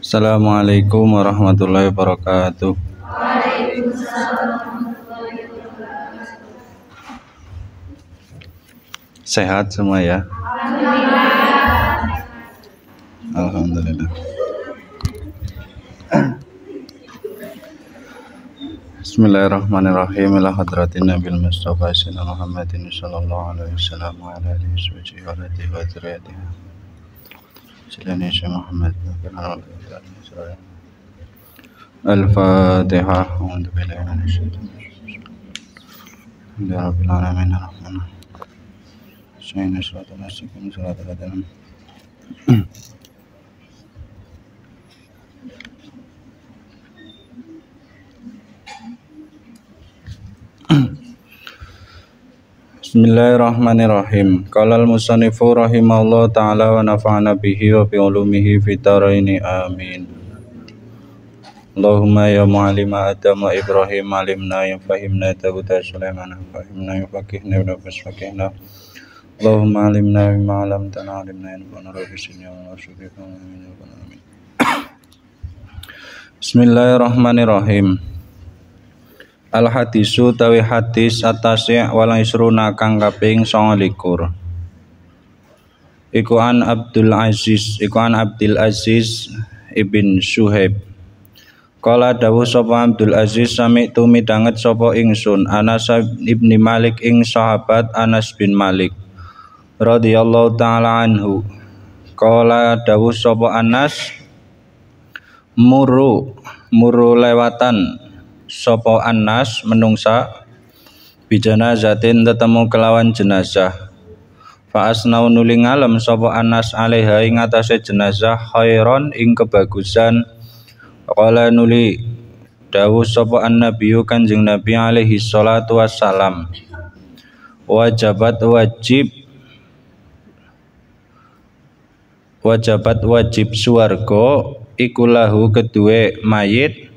Assalamualaikum warahmatullahi wabarakatuh. Sehat semua ya. Alhamdulillah. Bismillahirrahmanirrahim. Ila hadratin Nabil Mustafa Muhammadin sallallahu alaihi wasallam wa ala alihi wa sahbihi wa ছিলেন এসে الفاتحة أعوذ بالله من الشيطان الحمد رب العالمين الرحمن الرحيم الشيطان الصراط المستقيم صراط الذين Bismillahirrahmanirrahim. Qalal musannifu rahimallahu taala wa nafa'ana bihi wa bi ulumihi fid Amin. Allahumma ya muallima Adam wa Ibrahim alimna ya fahimna Dawud wa Sulaiman fahimna ya faqihna wa faqihna. Allahumma alimna bima 'allamtana alimna inna rabbi sinna wa syukrika amin. Ya Bismillahirrahmanirrahim al hadisu tawi hadis ya walang isruna kang kaping likur. iku an Abdul Aziz Ikuan an Abdul Aziz ibn Suhaib Kala dawu sopo Abdul Aziz sami tumi sopo sopo ingsun Anas ibni Malik ing sahabat Anas bin Malik radhiyallahu taala anhu Kala dawu sopo Anas muru muru lewatan Sopo annas menungsa bijana zatin tetemu kelawan jenazah Fa'asnau nuling ngalem Sopo anas alaiha ing atase jenazah khairon ing kebagusan kala nuli dawu sopo an Nabiu kanjeng Nabi alaihi salatu wassalam Wajabat wajib Wajabat wajib suargo ikulahu kedue mayit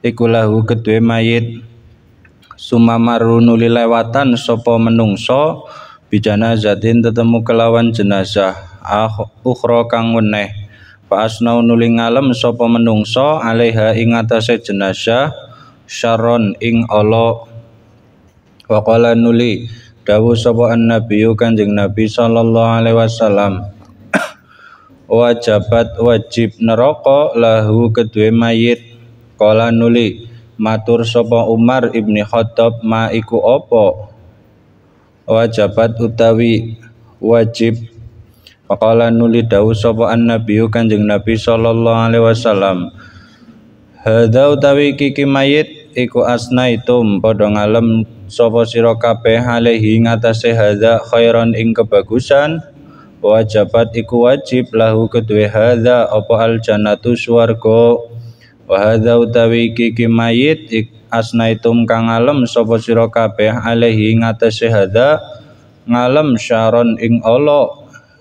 iku lahu kedue mayit nuli lewatan, sapa menungso bijana zatin tetemu kelawan jenazah ah ukhra kang weneh Pasnau nuli ngalem sapa menungso alaiha ing atase jenazah syaron ing ala waqala nuli dawuh sapa annabi kanjeng nabi sallallahu alaihi wasallam wajabat wajib neraka lahu kedue mayit Kala nuli matur sopo Umar ibni Khattab ma iku opo wajabat utawi wajib Faqala nuli dawu sapa annabiyyu Kanjeng Nabi sallallahu alaihi wasallam Hada utawi kiki mayit iku asnaitum padha ngalem sapa sira kabeh alaihi ngatasé hadza khairan ing kebagusan wajabat iku wajib lahu kedue hada opo al jannatu swarga wa hadza utawi kiki mayit ik asnaitum kang alam sapa sira kabeh alaihi ngatese hadza ngalem syaron ing Allah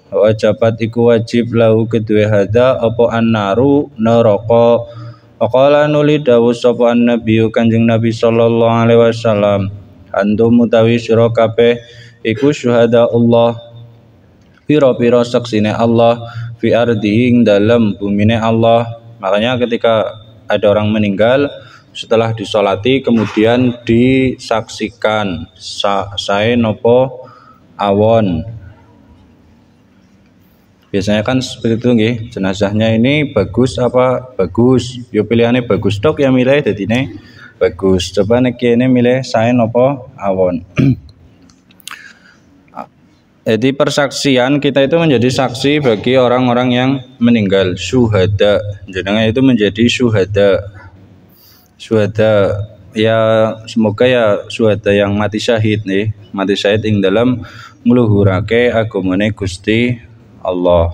wajabat iku wajib lahu kedua opo apa naru neraka Waqala nuli dawu sapa annabi Kanjeng Nabi sallallahu alaihi wasallam antum mutawi sira kabeh iku syuhada Allah piro-piro saksine Allah fi ardi ing bumine Allah makanya ketika ada orang meninggal setelah disolati kemudian disaksikan Sa saya nopo awon biasanya kan seperti itu nih, jenazahnya ini bagus apa bagus yo pilihannya bagus dok yang milih jadi ini bagus coba nih ini milih saya nopo awon Jadi persaksian kita itu menjadi saksi bagi orang-orang yang meninggal syuhada. Jenengan itu menjadi syuhada. Syuhada ya semoga ya syuhada yang mati syahid nih, mati syahid ing dalam ngluhurake agamane Gusti Allah.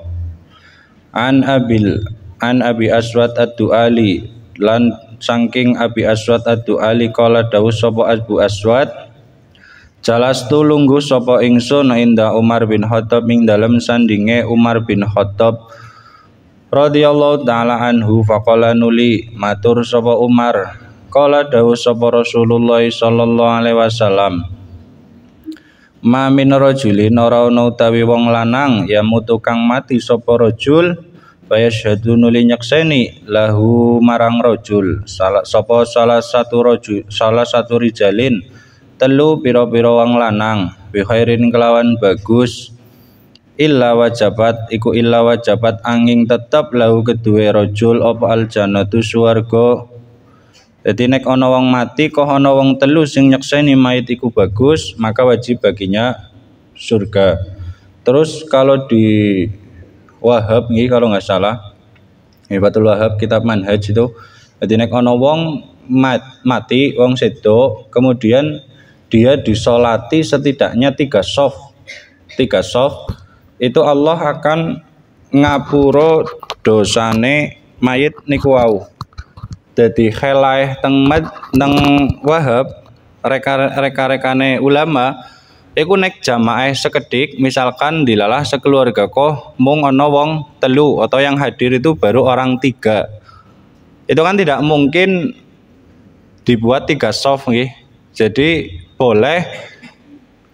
An Abil an Abi Aswad ad-Duali lan saking Abi Aswad ad-Duali kala dawuh sapa Abu Aswad Jalas tu lungguh sopo ingsun indah Umar bin Khattab ing dalam sandinge Umar bin Khattab radhiyallahu taala anhu faqala nuli matur sopo Umar qala dawuh sapa Rasulullah sallallahu alaihi wasallam Ma min rajulin ora ana utawi wong lanang ya mutu kang mati sapa rajul fayasyhadu nuli nyakseni lahu marang rajul sopo salah satu rajul salah satu rijalin telu piro-piro wang lanang bihairin kelawan bagus illa wajabat iku illa wajabat angin tetap, lahu kedua rojul apa tu suargo. jadi nek ono wong mati koh ono wong telu sing nyekseni mayit iku bagus maka wajib baginya surga terus kalau di wahab nih kalau nggak salah Hibatul Wahab kitab manhaj itu jadi nek ono wong mat, mati wong sedo kemudian dia disolati setidaknya tiga soft tiga soft itu Allah akan ngapuro dosane mayit niku wau jadi helai teng mad neng wahab reka-rekane ulama iku nek jamaah sekedik misalkan dilalah sekeluarga kok mung onowong wong telu atau yang hadir itu baru orang tiga itu kan tidak mungkin dibuat tiga soft nih jadi boleh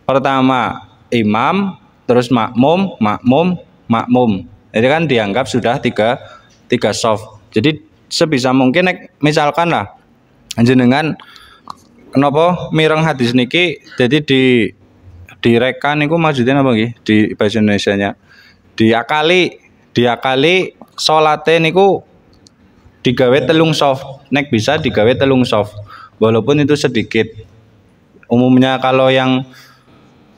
pertama imam, terus makmum, makmum, makmum. Jadi kan dianggap sudah tiga tiga soft. Jadi sebisa mungkin nek misalkan lah jenengan kenapa mireng hadis niki jadi di direkan niku maksudnya apa nggih di bahasa nya diakali diakali salate niku digawe telung soft nek bisa digawe telung soft walaupun itu sedikit umumnya kalau yang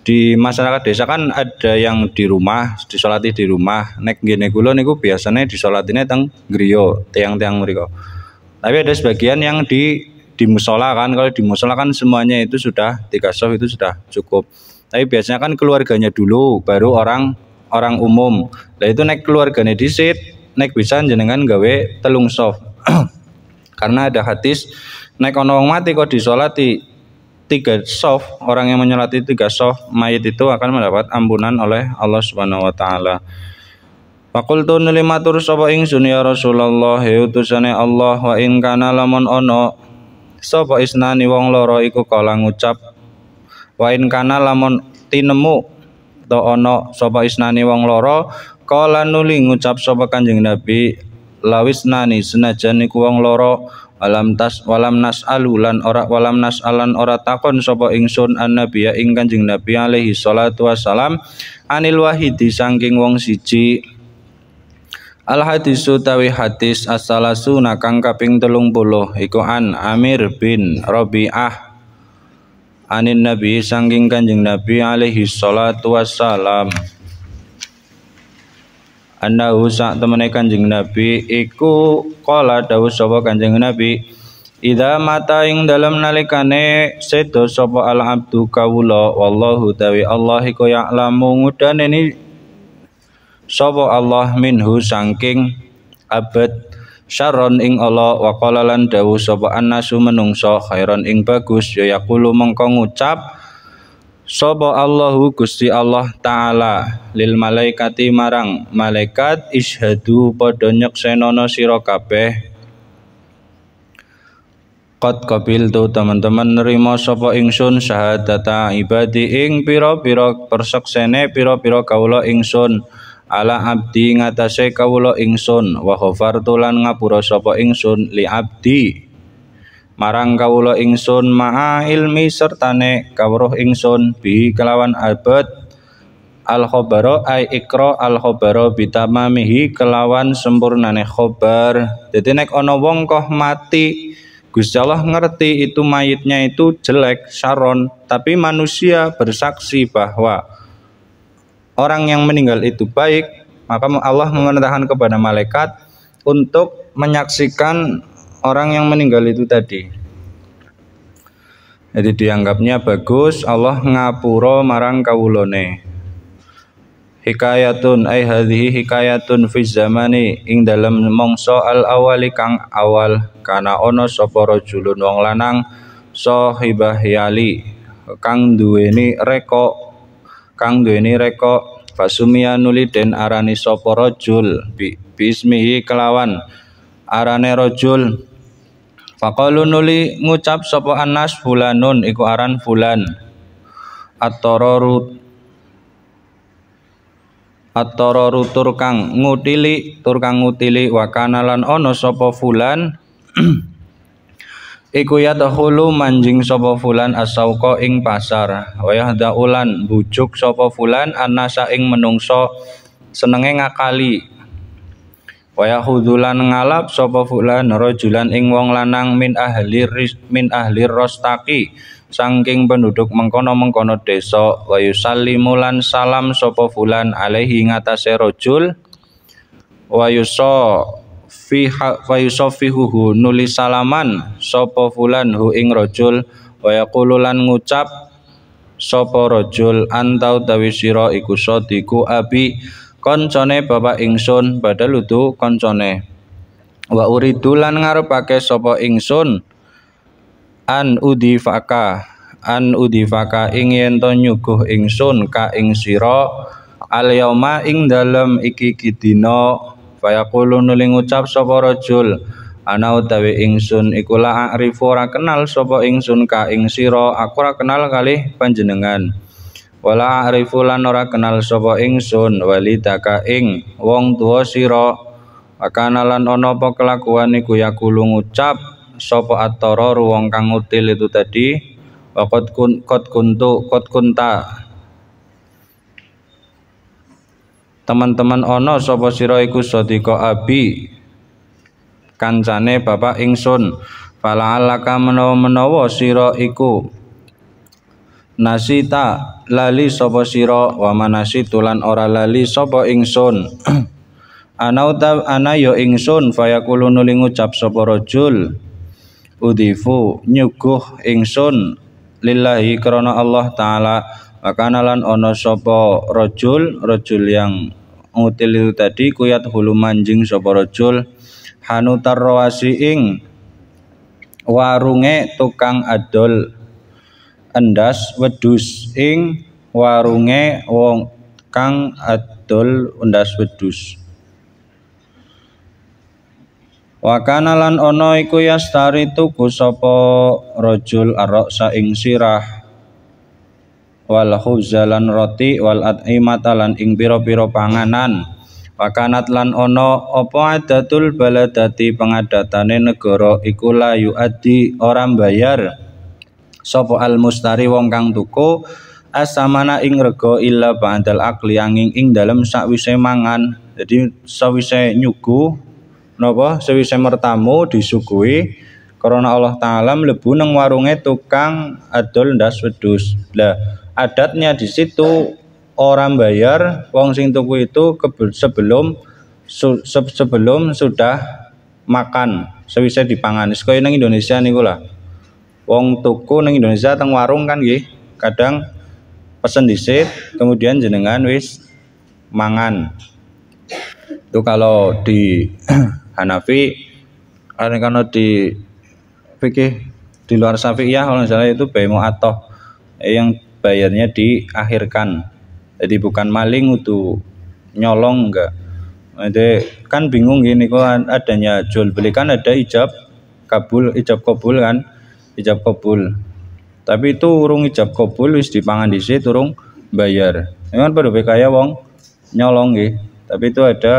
di masyarakat desa kan ada yang di rumah disolati di rumah nek gulo nih niku biasanya disolatinnya teng Griyo tiang-tiang mereka tapi ada sebagian yang di di musola kan kalau di musola kan semuanya itu sudah tiga soft itu sudah cukup tapi biasanya kan keluarganya dulu baru orang orang umum nah itu naik keluarganya disit naik bisa jenengan gawe telung soft karena ada hadis naik onong mati kok disolati tiga soft orang yang menyolati tiga soft mayit itu akan mendapat ampunan oleh Allah Subhanahu wa taala. Fakultu nulima matur sapa ingsun ya Rasulullah ya utusane Allah wa in kana lamun ono sapa isnani wong loro iku kala ngucap wa in kana lamun tinemu to ono sapa isnani wong loro kala nuli ngucap sapa Kanjeng Nabi lawisnani senajan iku wong loro walam tas walam nasalulan ora walam nas alan ora takon sopo ingsun an ya ing kanjeng nabi alaihi salatu wassalam anil wahidi sangking wong siji Al hadis utawi hadis as-salasuna kang telung 30 iku an Amir bin Robi'ah anin Nabi sangking Kanjeng Nabi alaihi salatu wassalam annahu sak temene kanjeng nabi iku qala dawuh sapa kanjeng nabi idza mata ing dalem nalikane sedo sapa al abdu kawula wallahu tawi allah iku ya'lamu ngudan ini sapa allah minhu sangking abad syaron ing allah wa qala lan dawuh sapa annasu menungso khairon ing bagus ya yaqulu mengko ngucap Sopo Allahu Gusti Allah Ta'ala Lil malaikati marang Malaikat ishadu podo nyeksenono sirokabeh kabeh Kot kabil tu teman-teman nerima sopo ingsun syahadata ibadi ing piro-piro perseksene piro-piro kaulo ingsun ala abdi ngatase kaulo ingsun wa tulan ngapura sopo ingsun li abdi marang kawula ingsun ma'a ilmi sertane kawruh ingsun bi kelawan abad al khobaro ai ikra al khobaro bitamamihi kelawan sempurnane khobar dadi nek ana wong koh mati Gusti Allah ngerti itu mayitnya itu jelek saron tapi manusia bersaksi bahwa orang yang meninggal itu baik maka Allah memerintahkan kepada malaikat untuk menyaksikan orang yang meninggal itu tadi. Jadi dianggapnya bagus Allah ngapuro marang kawulone. Hikayatun ay hadhihi hikayatun fi zamani ing dalam mongso al awali kang awal karena ono soporo julun wong lanang sohibah yali kang duweni reko kang duweni reko fasumia nuli den arani soporo jul bi bismihi kelawan arane rojul Faqalu nuli ngucap sopo Anas fulanun iku aran fulan. At-tararu At-tararu kang ngutili tur kang ngutili wakanalan ono sopo fulan iku yadkhulu manjing sopo fulan asauqa ing pasar wayah daulan bujuk sopo fulan anasa ing menungso senenge ngakali Waya hudulan ngalap sapa fulan rajulan ing wong lanang min ahli min ahli rostaki sangking penduduk mengkono-mengkono desa wa salimulan salam sapa fulan alaihi ngatasé rajul wa fi fiha wa nuli salaman sapa fulan hu ing rajul wa ngucap sapa rajul antau tawisiro sira iku sadiku abi koncone bapak ingsun pada ludu koncone wa uridu lan ngarepake sapa ingsun an udifaka an udifaka ing yen to nyuguh ingsun ka ing sira al yauma ing dalem iki iki dina fayaqulu nuli ngucap rajul ana utawi ingsun iku la arifu ora kenal sapa ingsun ka ing sira aku ora kenal kali panjenengan wala arifu lan ora kenal sapa ingsun walidaka ing wong tuwa sira akanalan lan ana apa kelakuan iku yakulu ngucap sapa atoro wong kang util itu tadi wakot kun kot kuntu kot kunta teman-teman ono sapa sira iku sadika abi kancane bapak ingsun fala alaka menawa-menawa sira iku nasita lali sopo siro wa tulan ora lali sopo ingsun anauta ana yo ingsun fayakulu nuli ngucap sopo rojul udifu nyuguh ingsun lillahi krono Allah taala wakanalan ono sopo rojul rojul yang ngutil itu tadi kuyat hulu manjing sopo rojul hanutar rawasi ing warunge tukang adol endas wedus ing warunge wong kang adol endas wedus. Wakana lan ono iku yastari tuku sopo rojul arok saing sirah wal huzalan roti wal at'imata lan ing piro-piro panganan Wakanat lan ono opo adatul baladati pengadatane negoro iku layu adi orang bayar Sopo al mustari wong kang tuku asamana ing rego illa ba'dal akli angin ing dalem sakwise mangan jadi sawise nyugu napa sawise mertamu disugui karena Allah taala mlebu nang warunge tukang adol ndas wedus lah adatnya di situ orang bayar wong sing tuku itu sebelum se sebelum sudah makan sewise dipangan. sekoyo nang Indonesia niku lah wong tuku neng Indonesia teng warung kan gih. kadang pesen disit kemudian jenengan wis mangan itu kalau di Hanafi kan di fikih di luar ya, kalau misalnya itu bayi atau yang bayarnya diakhirkan jadi bukan maling itu nyolong enggak jadi kan bingung gini kok adanya jual belikan ada ijab kabul ijab kabul kan ijab kabul tapi itu urung ijab kabul wis dipangan situ turung bayar memang pada kaya wong nyolong nggih tapi itu ada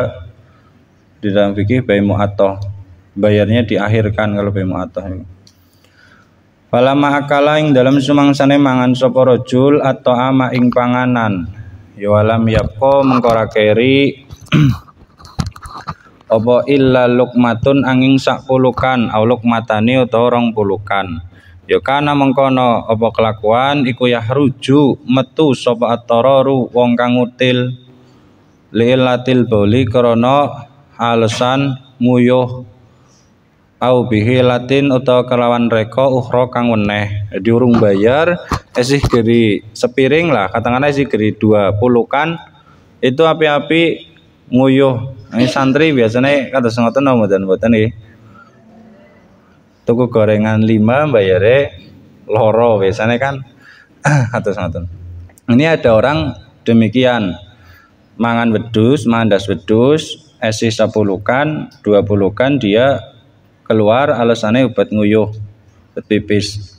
di dalam fikih bayi mu'atoh bayarnya diakhirkan kalau bayi mu'atoh Falama ma'akala ing dalam sumang sana mangan sopo rojul atau ama ing panganan ya yapko mengkora keri apa illa lukmatun angin sak pulukan au lukmatani atau rong pulukan ya karena mengkono apa kelakuan iku ya ruju metu sopa atororu wong kang util lilatil boli krana alasan nguyuh au bihi latin atau kelawan reko uhro kang weneh diurung bayar esih geri sepiring lah katakanlah esih geri dua pulukan itu api-api nguyuh ini santri biasanya kata ngoten nomor dan buatan nih, Tuku gorengan 5 bayare loro biasanya kan atau ngoten. Ini ada orang demikian mangan wedus, mandas wedus, esi 10 kan, dua kan dia keluar alasannya obat nguyuh, obat pipis.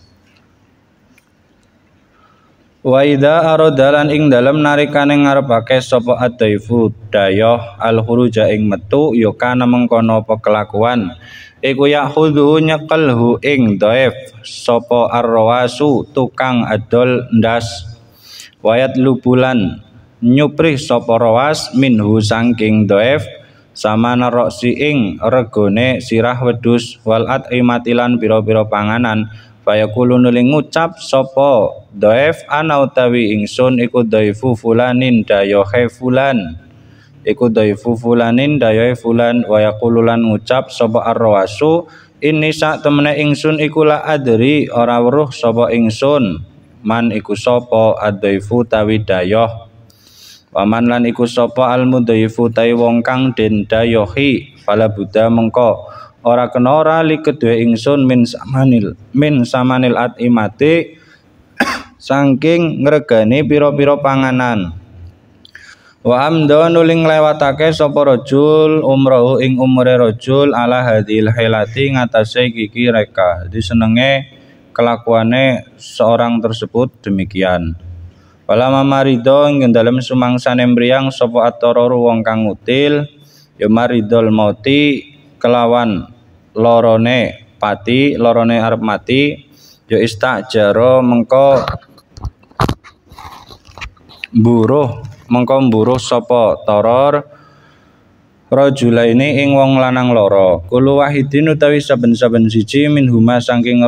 Wa idza aradalan ing dalem narikane ngarepake sapa adaifu dayoh al khuruja ing metu ya kana mengkono pekelakuan, kelakuan iku ya khudhu nyekelhu ing daif sapa rawasu tukang adol ndas wayat lubulan nyuprih sapa rawas minhu sangking daif sama narok ing regone sirah wedus wal at imatilan biro-biro panganan fayakulu nuling ngucap sapa dhaif ana utawi ingsun iku dhaifu fulanin dayohe fulan iku dhaifu fulanin dayohe fulan wayakulu lan ngucap sapa arwasu ini sak temene ingsun iku la adri ora weruh sapa ingsun man iku sapa adhaifu tawi dayoh Paman lan iku sapa almudhaifu tai wong kang den dayohi fala buddha mengko ora kena ora li kedue ingsun min samanil min samanil atimati saking ngregani piro-piro panganan wa amdon nuling lewatake sapa rajul umrohu ing umure rajul ala hadil hilati ngatasé kiki reka disenenge kelakuane seorang tersebut demikian Walama marido ing dalam sumangsane nembriang sapa atoro wong kang util ya maridol mauti kelawan lorone pati lorone arep mati yo istajaro mengko buruh mengko buruh sapa toror rajula ing wong lanang loro kulo wahidin utawi saben-saben siji min huma saking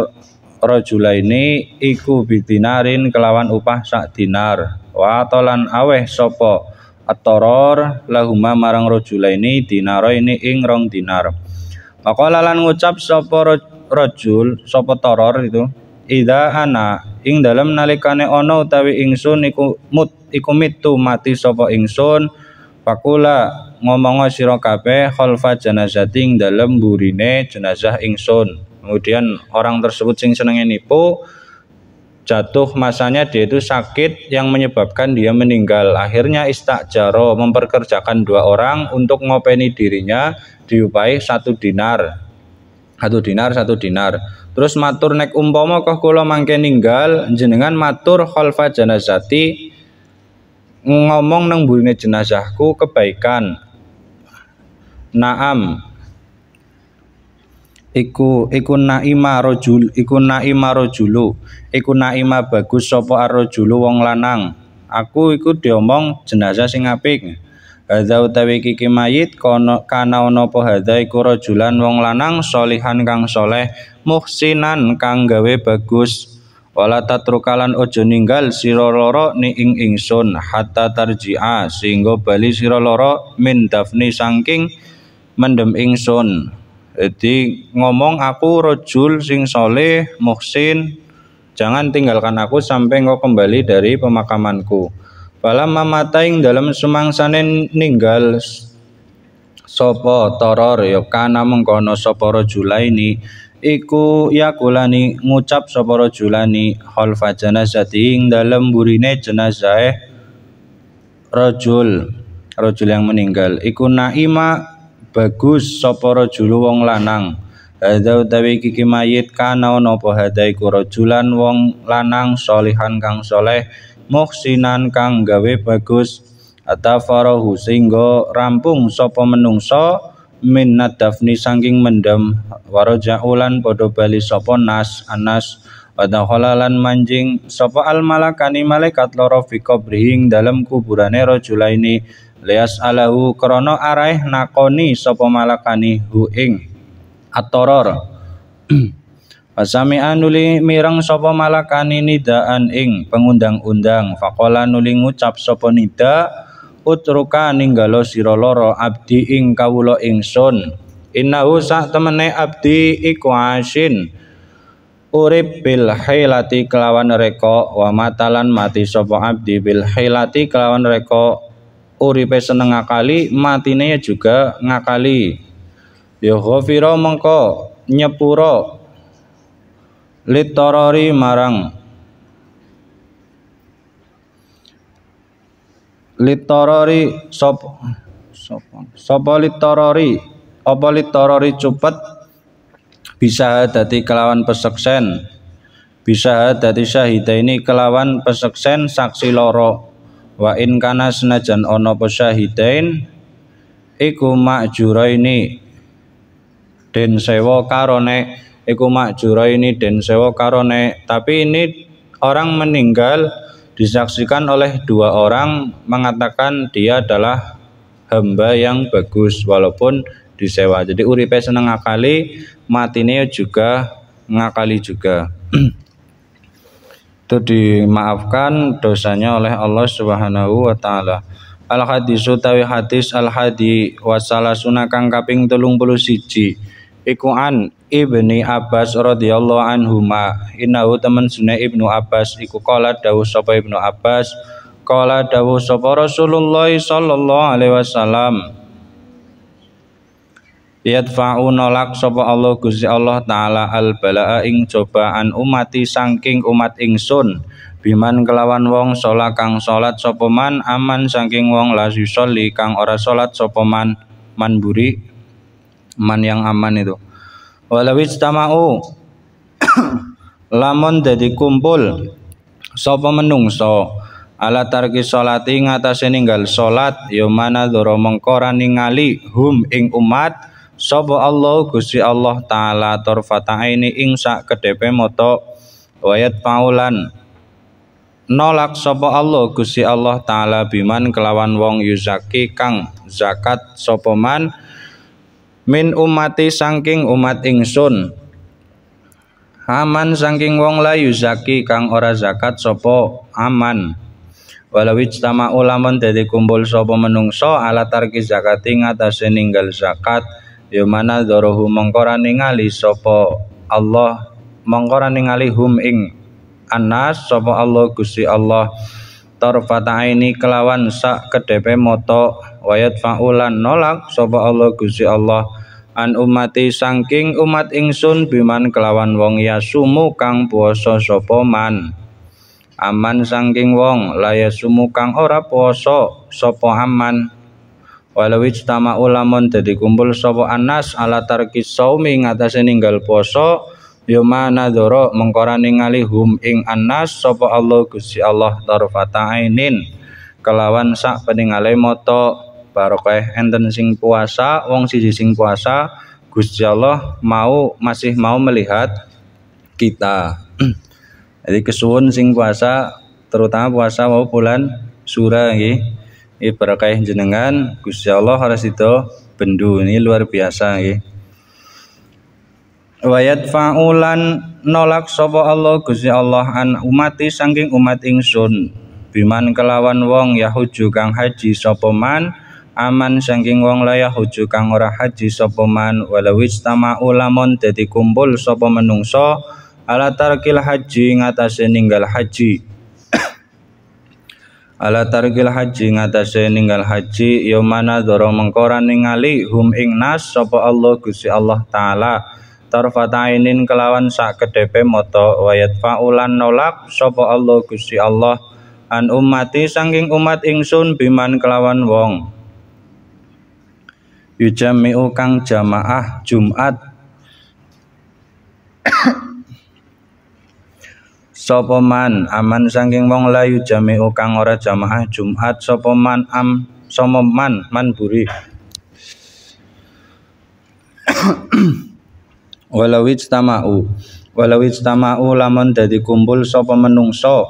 rajula iku bidinarin kelawan upah sak dinar wa tolan aweh sapa atoror lahuma marang rajula ini dinaro ing rong dinar Faqala lan ngucap sapa rajul sopo toror itu ida ana ing dalam nalikane ono, utawi ingsun iku mut iku mitu mati sopo ingsun Pakula ngomongo sira kape khalfa janazati ing dalam burine jenazah ingsun kemudian orang tersebut sing senenge nipu jatuh masanya dia itu sakit yang menyebabkan dia meninggal. Akhirnya istak istakjaro memperkerjakan dua orang untuk ngopeni dirinya diupai satu dinar. Satu dinar, satu dinar. Terus matur nek umpomo koh kulo mangke ninggal jenengan matur khalfa janazati ngomong neng burine jenazahku kebaikan. Naam, iku iku naima rajul iku naima rajulu iku naima bagus sapa arrajulu wong lanang aku iku diomong jenazah sing apik hadza utawi kiki mayit kono kana ana apa hadza iku rajulan wong lanang solihan kang soleh muhsinan kang gawe bagus wala tatrukalan ojo ninggal sira loro ni ing ingsun hatta tarji'a sehingga bali sira loro min dafni saking mendem ingsun Jadi ngomong aku rojul sing soleh muhsin jangan tinggalkan aku sampai engkau kembali dari pemakamanku. Falam mamataing dalam sumangsane ninggal sopo toror ya kana mengkono rojula ini iku yakulani ngucap sapa rajulani holfa jenazah ing dalam burine jenazah rojul, rojul yang meninggal iku naima bagus sapa rajulu wong lanang hadza utawi iki mayit kana ono apa hadaiku rajulan wong lanang solihan kang soleh muhsinan kang gawe bagus atafarahu singgo rampung sapa menungso minnat dafni saking mendem waraja ulan padha bali sapa nas anas pada halalan manjing sapa al malakani malaikat loro fi qabrihing dalam kuburane rajula Lias alahu krono araih nakoni sopo malakani hu ing atoror. Pasami anuli mirang sopo malakani nidaan ing pengundang-undang fakola nuli ngucap sopo nida utruka ninggalo siroloro abdi ing ing ingsun. Innahu sak temene abdi iku asin. urip bil hilati kelawan reko wa matalan mati sopo abdi bil hilati kelawan reko uripe seneng ngakali matine ya juga ngakali ya ghafira mengko nyepuro litorori marang litorori sop sapa sapa litorori apa litorori cupet bisa dadi kelawan peseksen bisa dadi syahida ini kelawan peseksen saksi loro wa in kana senajan ana apa syahidain iku ini den sewa karone iku ini den sewa karone tapi ini orang meninggal disaksikan oleh dua orang mengatakan dia adalah hamba yang bagus walaupun disewa jadi uripe seneng akali matine juga ngakali juga itu dimaafkan dosanya oleh Allah Subhanahu wa taala. Al hadis utawi hadis al hadi wasala kang kaping 31 iku an ibni Abbas radhiyallahu anhuma innahu temen sune ibnu Abbas iku kala dawuh sapa ibnu Abbas kala dawuh sapa Rasulullah sallallahu alaihi wasallam yadfa'u nolak sapa Allah Gusti Allah taala al balaa ing cobaan umati saking umat ingsun biman kelawan wong solakang kang salat sapa man aman saking wong la soli kang ora solat sapa man man man yang aman itu walawis tamau lamun dadi kumpul sapa menungso ala tarki salati ngatasen ninggal salat ya mana doro mengkora ningali hum ing umat Sopo Allah Gusti Allah taala torfata ini ing sak kedepe moto wayat paulan nolak Sopo Allah Gusti Allah taala biman kelawan wong yuzaki kang zakat Sopo man min umati sangking umat ingsun aman sangking wong layu zaki kang ora zakat sopo aman walau ijtama ulaman dadi kumpul Sopo menungso ala tarki zakati ngatasi ninggal zakat ya mana dorohu mengkora ningali sapa Allah mengkora ningali hum ing anas sopo Allah gusi Allah tarfata ini kelawan sak kedepe moto wayat faulan nolak sopo Allah gusi Allah an umati sangking umat ingsun biman kelawan wong ya sumu kang puasa sapa man aman sangking wong laya sumu kang ora puasa sopo aman walau ijtama ulamon jadi kumpul sopo anas ala tarki saumi ngatasé ninggal poso ya nadoro mengkora ningali hum ing anas sopo Allah kusi Allah tarufata ainin kelawan sak peningale moto barokah enten sing puasa wong siji sing puasa kusi Allah mau masih mau melihat kita jadi kesuwun sing puasa terutama puasa mau bulan surah gitu ini berkah jenengan Gusti Allah harus itu bendu ini luar biasa nggih wayat faulan nolak sopo Allah Gusti Allah an umati sangking umat ingsun biman kelawan wong yahuju kang haji sapa man aman sangking wong la yahuju kang ora haji sapa man walau istama ulamon dadi kumpul sapa menungso ala tarkil haji ngatasé ninggal haji ala tarikil haji ngatasi ninggal haji yomana ya dorong mengkoran ningali hum ing nas Allah kusi Allah taala tarfatainin kelawan sak kedepe moto wayat faulan nolak sopa Allah kusi Allah an ummati sangking umat ingsun biman kelawan wong yujami'u kang jamaah Jumat sapa man aman saking wong layu jami'u kang ora jamaah Jumat sapa man am sama man man buri walau ijtama'u walau tamau lamun dadi kumpul sapa menungso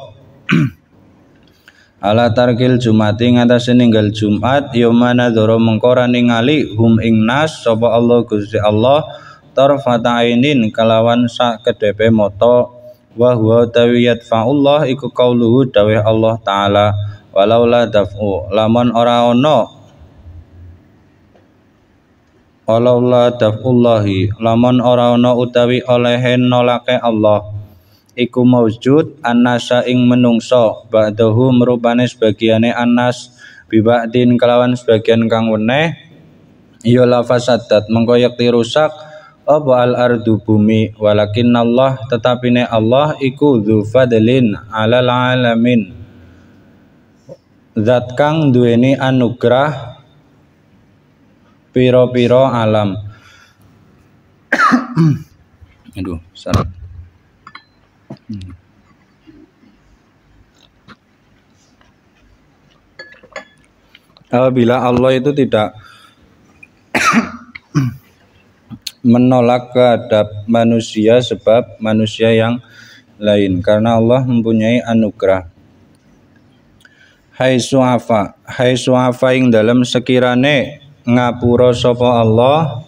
ala tarkil jumati ngatasi ninggal jumat yomana ya doro mengkora ningali hum ing nas sapa Allah Gusti Allah tarfata'inin kalawan sak kedepe moto wa huwa tawi yadfa'ullah iku kauluhu dawih Allah taala la daf'u lamun ora walau la daf'ullahi lamun ora ana utawi olehe nolake Allah iku maujud annasa ing menungso ba'dahu merupane sebagiannya annas bibadin kelawan sebagian kang weneh iyo lafasadat mengkoyak rusak apa al ardu bumi walakin Allah tetapi ne Allah iku dzu fadlin alal alamin zat kang duweni anugrah piro-piro alam aduh salah hmm. Apabila Allah itu tidak menolak kehadap manusia sebab manusia yang lain karena Allah mempunyai anugerah Hai suhafa Hai suhafa yang dalam sekirane ngapura sapa Allah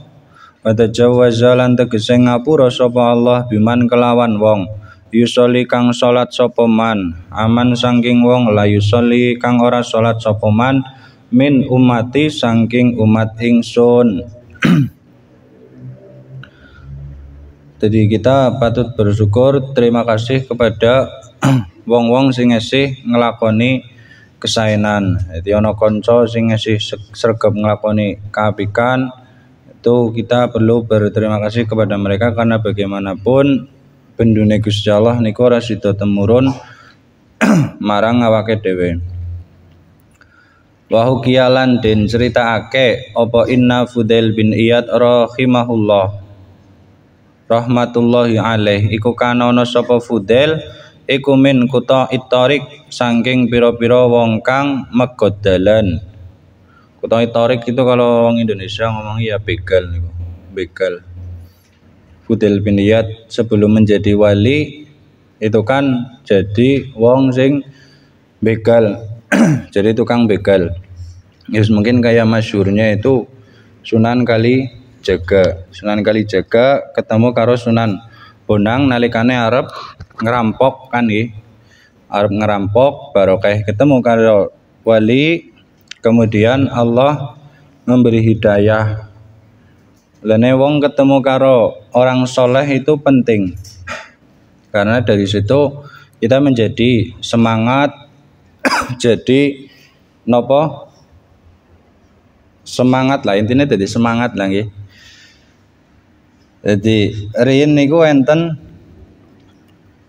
pada jawa jalan tegese ngapura sapa Allah biman kelawan wong yusoli kang salat sapa man aman sangking wong la yusoli kang ora salat sapa man min umati sangking umat ingsun Jadi kita patut bersyukur, terima kasih kepada wong-wong sing esih ngelakoni kesainan Jadi ono konco sing esih sergap ngelakoni keapikan itu kita perlu berterima kasih kepada mereka karena bagaimanapun bendune Gusti Allah niku ora temurun marang awake dhewe. Wa hukiyalan den critakake apa Inna Fudail bin Iyad rahimahullah rahmatullahi alaih iku kanono sopo Fudel iku min kuto itorik saking piro-piro wong kang megodalan. Kuto itorik itu kalau orang Indonesia ngomong ya begal begal Fudel bin Iyad sebelum menjadi wali itu kan jadi wong sing begal jadi tukang begal yes, mungkin kayak masyurnya itu Sunan kali Jaga. Sunan kali jaga, ketemu karo Sunan Bonang nalikane Arab ngerampok kan nih Arab ngerampok barokah ketemu karo wali kemudian Allah memberi hidayah. Lene wong ketemu karo orang soleh itu penting. Karena dari situ kita menjadi semangat jadi nopo semangat lah intinya jadi semangat lagi. Jadi rin niku enten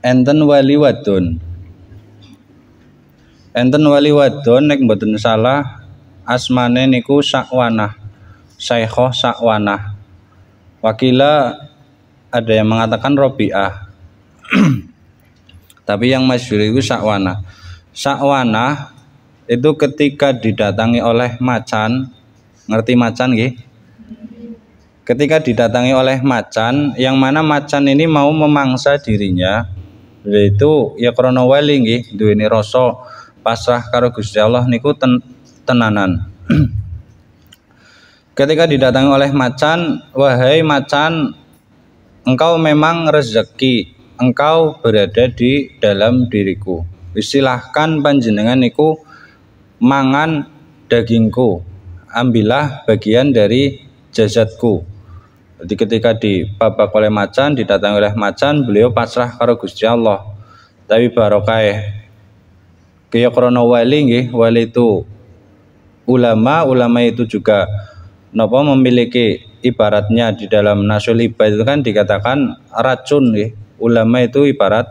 enten wali wadon. Enten wali wadon nek mboten salah asmane niku sakwanah. Saikhoh sakwana. Wakila ada yang mengatakan Robiah. Tapi yang masyhur itu sakwana. Sakwana itu ketika didatangi oleh macan, ngerti macan nggih? ketika didatangi oleh macan yang mana macan ini mau memangsa dirinya yaitu ya krono wali nggih duweni rasa pasrah karo Gusti Allah niku ten, tenanan ketika didatangi oleh macan wahai macan engkau memang rezeki engkau berada di dalam diriku silahkan panjenengan niku mangan dagingku ambillah bagian dari jasadku jadi ketika dibabak oleh macan, didatangi oleh macan, beliau pasrah karo Gusti Allah. Tapi barokah Kaya krono wali nggih, wali itu ulama, ulama itu juga nopo memiliki ibaratnya di dalam nasul ibad itu kan dikatakan racun nggih. Ulama itu ibarat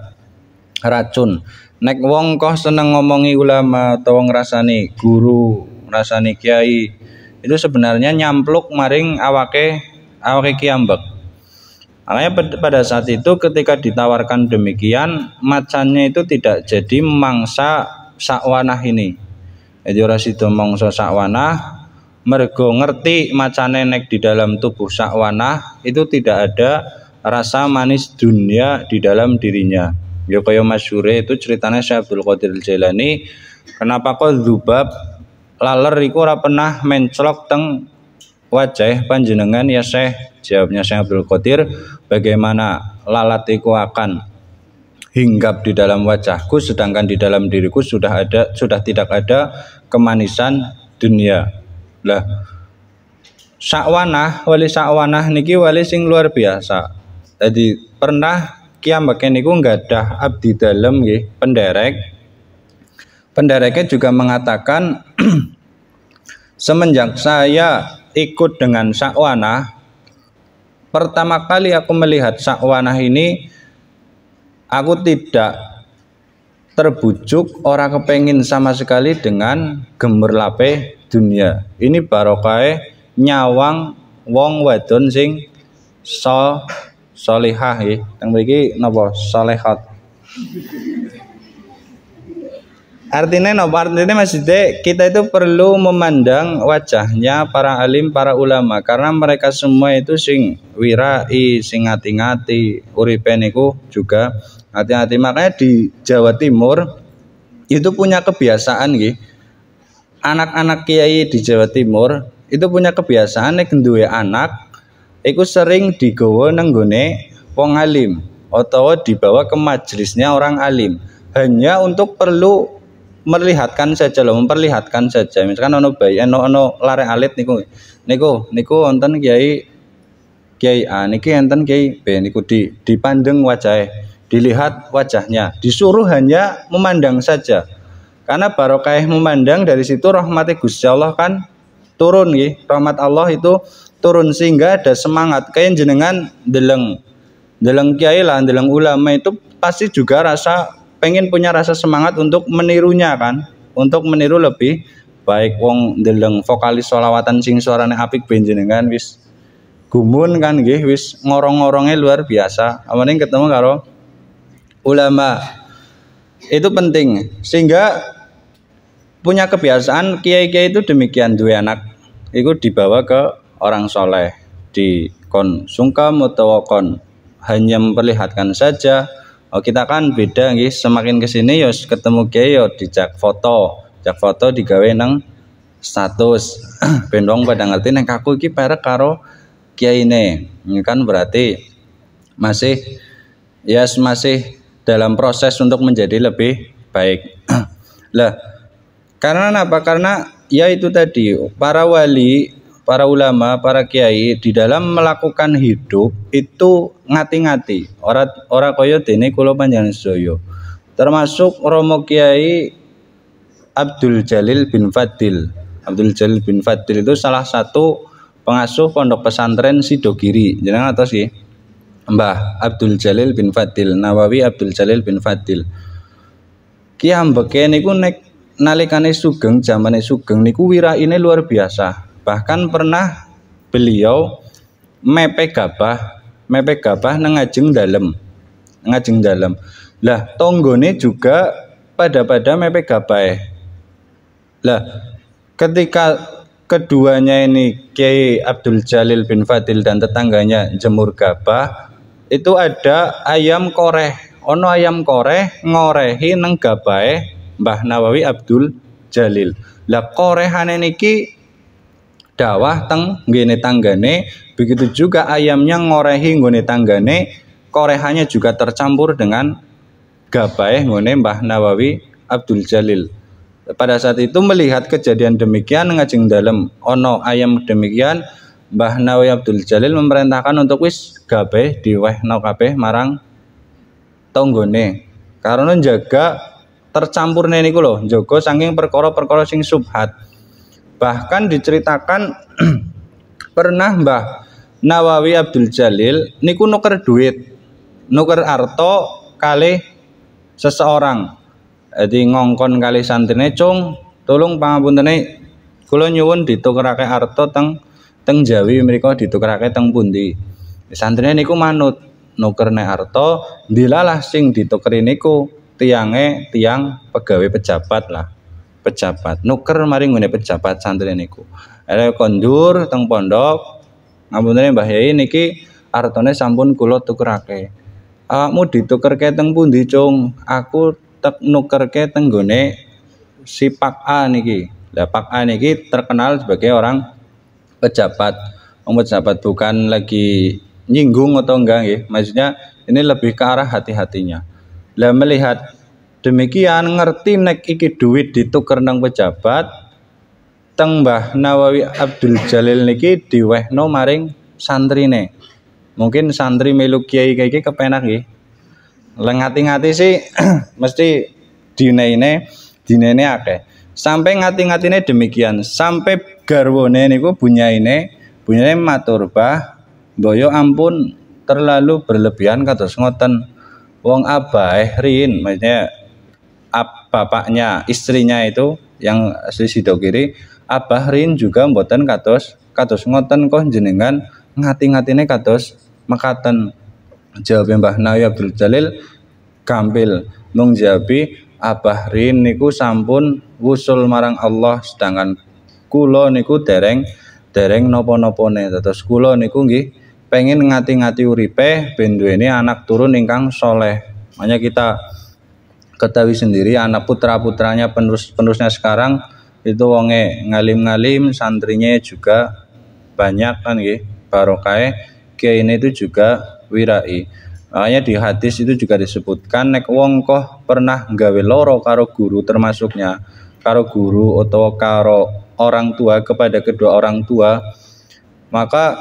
racun. Nek wong koh seneng ngomongi ulama atau rasani guru, rasani kiai, itu sebenarnya nyampluk maring awake awake nah. kiambek. Makanya pada saat itu ketika ditawarkan demikian macannya itu tidak jadi mangsa sakwanah ini. Jadi orang itu mangsa sakwanah mergo ngerti macane nek di dalam tubuh sakwanah itu tidak ada rasa manis dunia di dalam dirinya. Ya mas masyure itu ceritanya saya Abdul Qadir Jailani kenapa kok zubab laler iku ora pernah menclok teng wajah panjenengan ya Syekh jawabnya saya Abdul Qadir bagaimana lalat itu akan hinggap di dalam wajahku sedangkan di dalam diriku sudah ada sudah tidak ada kemanisan dunia lah sakwanah wali sakwanah niki wali sing luar biasa jadi pernah kiam bagian niku ada abdi dalam nih penderek pendereknya juga mengatakan semenjak saya ikut dengan Sakwana, pertama kali aku melihat Sakwana ini, aku tidak terbujuk, orang kepengin sama sekali dengan gemerlape dunia. Ini barokai nyawang wong wadon sing so solihah ya. Yang begini nopo solehat Artinya no, artinya maksudnya kita itu perlu memandang wajahnya para alim, para ulama karena mereka semua itu sing wirai, sing ngati-ngati, uripe juga hati-hati. Makanya di Jawa Timur itu punya kebiasaan gitu. Anak-anak kiai di Jawa Timur itu punya kebiasaan nek duwe anak iku sering digowo nang gone wong alim atau dibawa ke majelisnya orang alim hanya untuk perlu memperlihatkan saja loh memperlihatkan saja misalkan ono bayi eh, ono ono lare alit niku niku niku enten kiai kiai A niki enten kiai B niku di dipandeng wajah dilihat wajahnya disuruh hanya memandang saja karena barokah memandang dari situ rahmati Gusti Allah kan turun nih rahmat Allah itu turun sehingga ada semangat kayak jenengan deleng deleng kiai lah deleng ulama itu pasti juga rasa pengen punya rasa semangat untuk menirunya kan untuk meniru lebih baik wong deleng vokalis solawatan sing suarane apik kan, wis gumun kan gih wis ngorong-ngorongnya luar biasa amaning ketemu karo ulama itu penting sehingga punya kebiasaan kiai-kiai itu demikian dua anak itu dibawa ke orang soleh di kon sungkam atau kon hanya memperlihatkan saja oh, kita kan beda nggih semakin ke sini ya ketemu ke yo ya, dijak foto jak foto digawe nang status bendong pada ngerti neng kaku iki perek karo kiai ini kan berarti masih ya yes, masih dalam proses untuk menjadi lebih baik lah karena apa karena ya itu tadi para wali para ulama, para kiai di dalam melakukan hidup itu ngati-ngati. Orat orang kaya ini kulo panjang soyo. Termasuk Romo Kiai Abdul Jalil bin Fadil. Abdul Jalil bin Fadil itu salah satu pengasuh pondok pesantren Sidogiri. Jangan atau sih? Mbah Abdul Jalil bin Fadil, Nawawi Abdul Jalil bin Fadil. Ki Ambeke niku nek nalikane Sugeng, zamane Sugeng niku ini luar biasa. Bahkan pernah beliau mepe gabah, mepe gabah nengajeng dalam, dalem. dalam Lah tonggone juga pada-pada mepe gabah. E. Lah ketika keduanya ini Kiai Abdul Jalil bin Fadil dan tetangganya jemur gabah itu ada ayam koreh ono ayam koreh ngorehi neng gabah, e, Mbah Nawawi Abdul Jalil lah korehan niki dawah teng nggene tanggane, begitu juga ayamnya ngorehi nggone tanggane, korehannya juga tercampur dengan gabai eh nggone Mbah Nawawi Abdul Jalil. Pada saat itu melihat kejadian demikian ngajeng dalam ono ayam demikian Mbah Nawawi Abdul Jalil memerintahkan untuk wis gabai diweh kabeh marang tonggone karena jaga tercampur niku loh Joko saking perkoro perkara sing subhat Bahkan diceritakan pernah Mbah Nawawi Abdul Jalil niku nuker duit, nuker arto kali seseorang. Jadi ngongkon kali santrine cung, tolong pangapuntene kula nyuwun ditukerake arto teng teng Jawi mereka ditukerake teng pundi. Santrine niku manut nuker ne arto dilalah sing ditukeri niku tiange tiang pegawai pejabat lah pejabat nuker mari gune pejabat santri niku ada kondur teng pondok tadi Mbah Yai niki artone sampun kulo tukerake awakmu ke teng pundi cung aku tek ke teng gone si Pak A niki lah Pak A niki terkenal sebagai orang pejabat um, pejabat bukan lagi nyinggung atau enggak ya maksudnya ini lebih ke arah hati-hatinya lah melihat demikian ngerti nek iki duit ditukar nang pejabat teng Mbah Nawawi Abdul Jalil niki diwehno maring santrine mungkin santri melu kiai kayak gini kepenak ya lengati-ngati sih mesti dinaine ini akeh sampai ngati-ngatine demikian sampai garwone ini punya ne, matur bah boyo ampun terlalu berlebihan kados ngoten wong eh rin maksudnya bapaknya istrinya itu yang sisi Sido kiri Abah Rin juga mboten katos, katos ngoten kok jenengan ngati-ngatine katos, mekaten jawab Mbah Nawi Abdul Jalil gampil mung jawabi Abah Rin niku sampun wusul marang Allah sedangkan kulo niku dereng dereng nopo-nopone, terus kulo niku nggih pengen ngati-ngati uripe ben ini anak turun ingkang soleh makanya kita ketahui sendiri anak putra-putranya penerus-penerusnya sekarang itu wonge ngalim-ngalim santrinya juga banyak kan nggih barokai kia ini itu juga wirai makanya di hadis itu juga disebutkan nek wong koh pernah nggawe loro karo guru termasuknya karo guru atau karo orang tua kepada kedua orang tua maka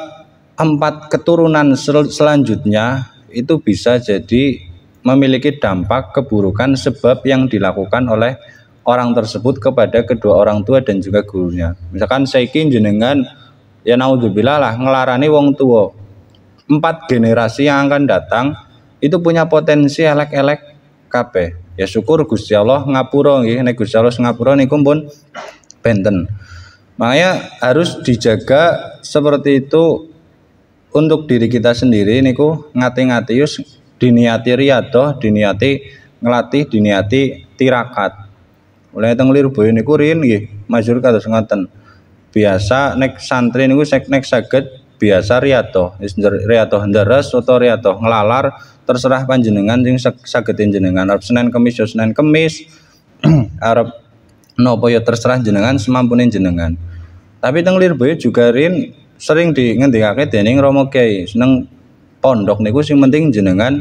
empat keturunan sel selanjutnya itu bisa jadi memiliki dampak keburukan sebab yang dilakukan oleh orang tersebut kepada kedua orang tua dan juga gurunya. Misalkan saya ingin jenengan ya naudzubillah lah ngelarani wong tua. Empat generasi yang akan datang itu punya potensi elek-elek KP. Ya syukur Gusti Allah ngapura nggih nek Gusti Allah ngapura niku pun benten. Makanya harus dijaga seperti itu untuk diri kita sendiri niku ngati-ngati diniati riadoh diniati ngelatih diniati tirakat mulai teng boyo niku kurin, nggih masyhur kados ngoten biasa nek santri niku sek nek saged biasa riato riato ndres utawa riato ngelalar terserah panjenengan sing saged jenengan arep Senin Kamis yo ya Senin Kamis arep nopo yo ya terserah jenengan semampune jenengan tapi teng boyo juga rin sering di ngendikake dening Romo Kiai seneng pondok niku sing penting jenengan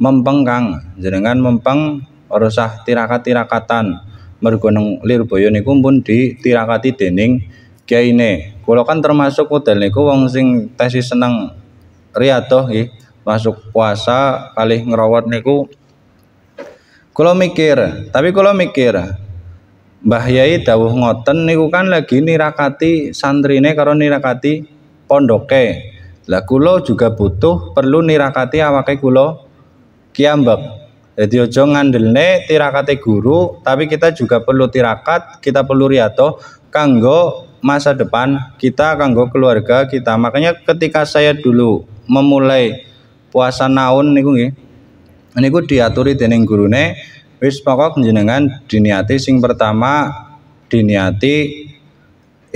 mempengkang, jenengan mempeng ora tirakat-tirakatan. Mergo neng Lirboyo niku pun tirakati dening ne. Kalau kan termasuk model niku wong sing tesis seneng riato nggih. Masuk puasa kali ngerawat niku Kalau mikir, tapi kalau mikir Mbah Yai dawuh ngoten niku kan lagi nirakati santrine karo nirakati pondoke. Lah kulo juga butuh perlu nirakati awake kulo kiambak. Jadi ojo ngandelne tirakate guru, tapi kita juga perlu tirakat, kita perlu riato kanggo masa depan kita kanggo keluarga kita. Makanya ketika saya dulu memulai puasa naun niku nggih. Niku diaturi dening gurune wis pokok jenengan diniati sing pertama diniati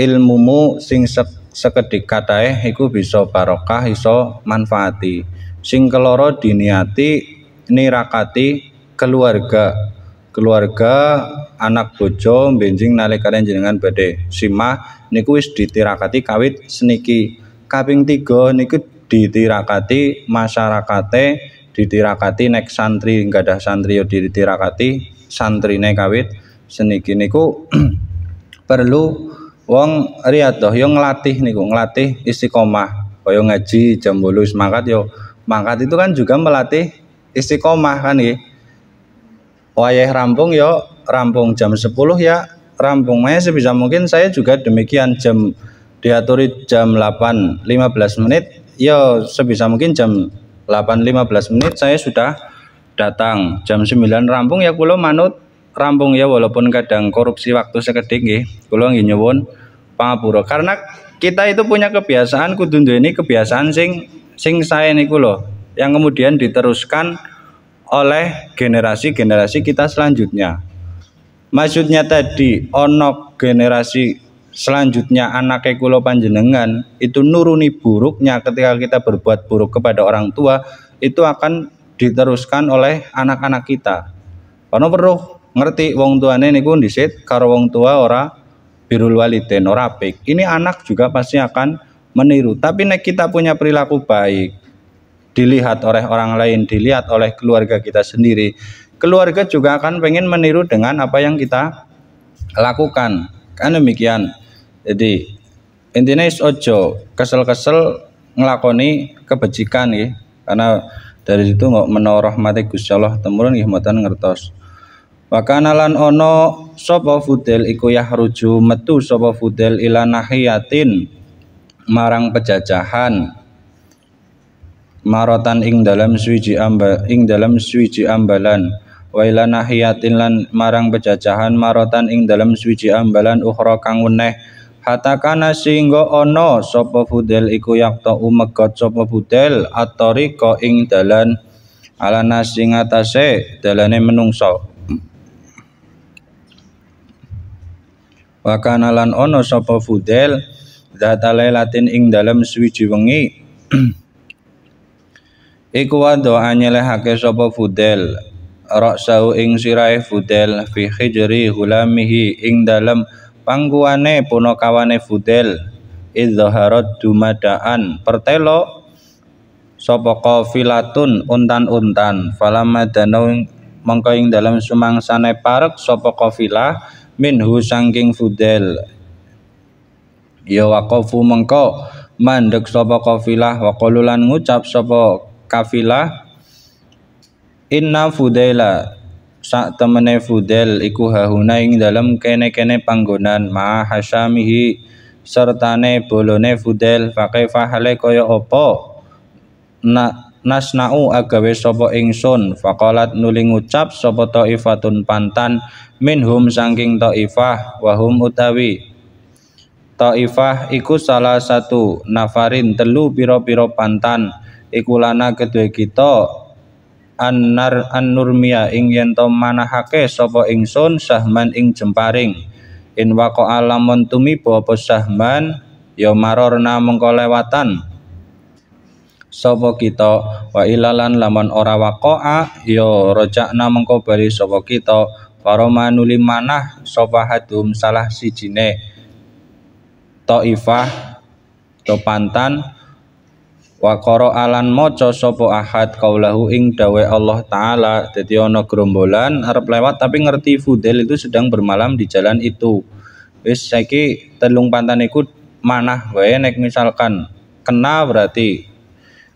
ilmumu sing sek sekedik katae iku bisa barokah iso manfaati sing keloro diniati nirakati keluarga keluarga anak bojo benjing kalian jenengan bade simah niku wis ditirakati kawit seniki kaping tiga niku ditirakati masyarakate ditirakati nek santri nggadah santri yo ya ditirakati santrine kawit seniki niku perlu wong toh, yo nglatih niku nglatih istiqomah kaya ngaji jam 8 mangkat yo mangkat itu kan juga melatih istiqomah kan nggih wayah rampung yo rampung jam 10 ya rampung Maya sebisa mungkin saya juga demikian jam diaturi jam 8 15 menit yo sebisa mungkin jam 8.15 menit saya sudah datang jam 9 rampung ya kulo manut rampung ya walaupun kadang korupsi waktu sekedik nggih kula nggih nyuwun pangapura karena kita itu punya kebiasaan kudundu ini kebiasaan sing sing saya niku loh yang kemudian diteruskan oleh generasi-generasi kita selanjutnya maksudnya tadi onok generasi selanjutnya anak kulo panjenengan itu nuruni buruknya ketika kita berbuat buruk kepada orang tua itu akan diteruskan oleh anak-anak kita karena perlu ngerti wong tuane niku disit karo wong tua ora birul walidain ora ini anak juga pasti akan meniru. Tapi nek kita punya perilaku baik, dilihat oleh orang lain, dilihat oleh keluarga kita sendiri, keluarga juga akan pengen meniru dengan apa yang kita lakukan. Kan demikian. Jadi intinya is ojo kesel-kesel ngelakoni kebajikan ya. Karena dari situ nggak menoroh mati Gusti Allah temurun ngertos wa lan ono sopo fudel iku yahruju metu sopo fudel ila nahiyatin marang pejajahan marotan ing dalam swiji amba ing dalam swiji ambalan wa nahiyatin lan marang pejajahan marotan ing dalam swiji ambalan ukhra kang weneh hatta kana ono sopo fudel iku yakto umegot sopo fudel atoriko ing dalan ala nasi ngatase dalane menungso wa kana lan ana sapa Fudail zata lailatin ing dalam suwiji wengi Iku wado anyelehake sapa Fudail raksau ing sirai fudel, fi hijri hulamihi ing dalem pangguane punakawane Fudail idzaharat dumadaan pertelo sapa qafilatun untan-untan falamma danau mengko ing dalem sumangsane parek sapa qafilah minhu sangking fudel ya wakofu mengko mandek sapa kafilah wakolulan ngucap sapa kafilah inna fudela, sak temene fudel iku hahuna ing kene-kene panggonan ma hasyamihi sertane bolone fudel fakai fahale kaya opo, nak nasnau agawe sapa ingsun faqalat nuli ngucap sapa taifatun pantan minhum sangking taifah wahum utawi taifah iku salah satu nafarin telu pira-pira pantan iku lana kedue kita annar annurmia ing yen to manahake sapa ingsun sahman ing jemparing in waqa alamun bapa sahman ya marorna mengko lewatan Sopo kita wa ilalan laman ora wakoa yo ya rajakna mengko bali sapa kita faromanuli manah sapa hadum salah si cine to pantan wa alan co sopo ahad kaulahu ing dawe Allah taala dadi ana gerombolan arep lewat tapi ngerti Fudel itu sedang bermalam di jalan itu wis saiki telung pantan ikut manah wae nek misalkan kena berarti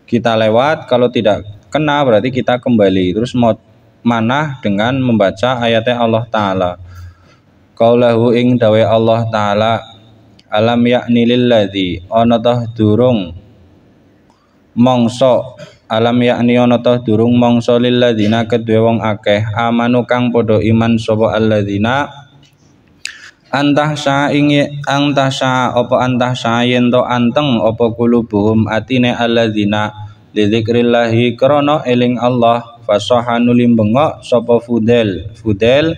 kita lewat kalau tidak kena berarti kita kembali terus mau mana dengan membaca ayatnya Allah taala qaulahu ing dawe Allah taala alam yakni lilladhi onotoh durung mongso alam yakni onotoh durung mongso lilladhina kedwe wong akeh amanu kang podo iman sopo alladhina antah saingi antah sa opo antah sayen to anteng opo kulubuhum atine alladzina li dzikrillahi krana eling Allah fasahanu limbengok sapa fudel fudel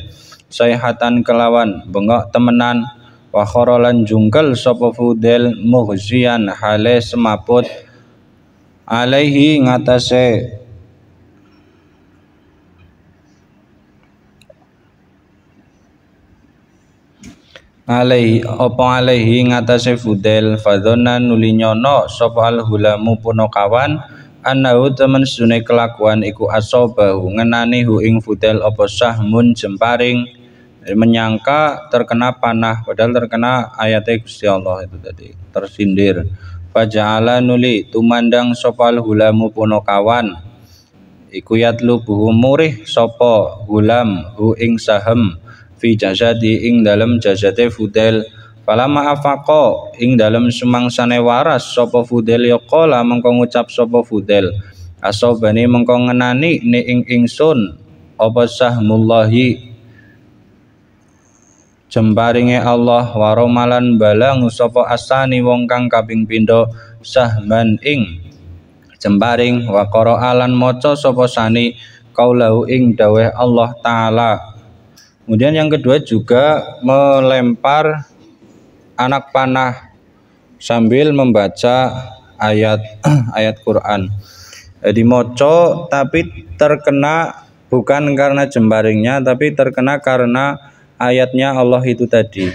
sayhatan kelawan bengok temenan wa kharalan jungkel sapa fudel muhzian hale semaput alaihi ngatase alai apa alaihi ngatasé Fudel fadzanna nuli nyono sapa al hulamu punakawan annahu temen sune kelakuan iku asobahu ngenani hu ing Fudel apa sahmun jemparing menyangka terkena panah padahal terkena ayatnya Gusti Allah itu tadi tersindir fajala nuli tumandang sopal hulamu punakawan iku yatlubuhu murih sopo hulam hu ing sahem fi jasadi ing dalam jasate fudel Palama afaqo ing dalam sumang sane waras sopo fudel yokola ya mengko ngucap sopo fudel asobani mengko ngenani ni ing ingsun apa sahmullahi jembaringe Allah waromalan balang sopo asani wong kang kaping sah sahman ing jembaring wakoro alan moco sopo sani lau ing dawe Allah taala Kemudian yang kedua juga melempar anak panah sambil membaca ayat ayat Quran. Jadi moco tapi terkena bukan karena jembaringnya tapi terkena karena ayatnya Allah itu tadi.